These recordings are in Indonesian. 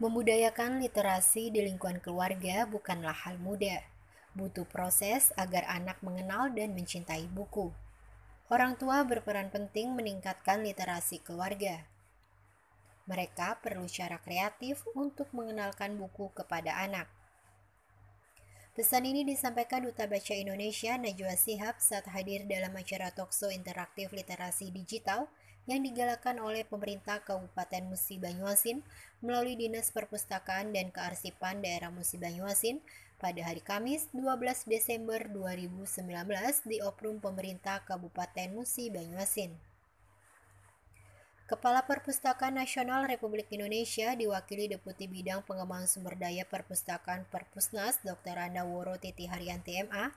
Membudayakan literasi di lingkungan keluarga bukanlah hal mudah. Butuh proses agar anak mengenal dan mencintai buku. Orang tua berperan penting meningkatkan literasi keluarga. Mereka perlu cara kreatif untuk mengenalkan buku kepada anak. Pesan ini disampaikan Duta Baca Indonesia Najwa Sihab saat hadir dalam acara Tokso Interaktif Literasi Digital yang digalakkan oleh pemerintah Kabupaten Musi Banyuasin melalui Dinas Perpustakaan dan Kearsipan Daerah Musi Banyuasin pada hari Kamis 12 Desember 2019 di Oprum Pemerintah Kabupaten Musi Banyuasin. Kepala Perpustakaan Nasional Republik Indonesia diwakili Deputi Bidang Pengembangan Sumber Daya Perpustakaan Perpusnas Dr. Anda Woro Titi Haryanti MA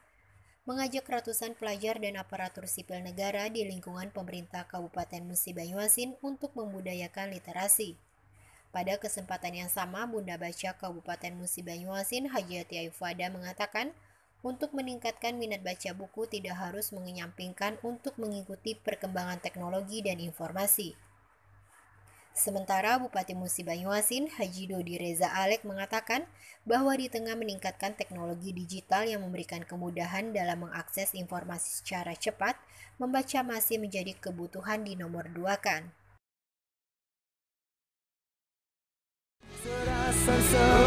mengajak ratusan pelajar dan aparatur sipil negara di lingkungan pemerintah Kabupaten Musi Banyuasin untuk membudayakan literasi. Pada kesempatan yang sama, Bunda Baca Kabupaten Musi Banyuasin Hajati Aifada mengatakan, untuk meningkatkan minat baca buku tidak harus mengenyampingkan untuk mengikuti perkembangan teknologi dan informasi. Sementara Bupati Musi Banyuasin, Haji Dodi Reza Alek mengatakan bahwa di tengah meningkatkan teknologi digital yang memberikan kemudahan dalam mengakses informasi secara cepat, membaca masih menjadi kebutuhan di nomor dua kan. Serasa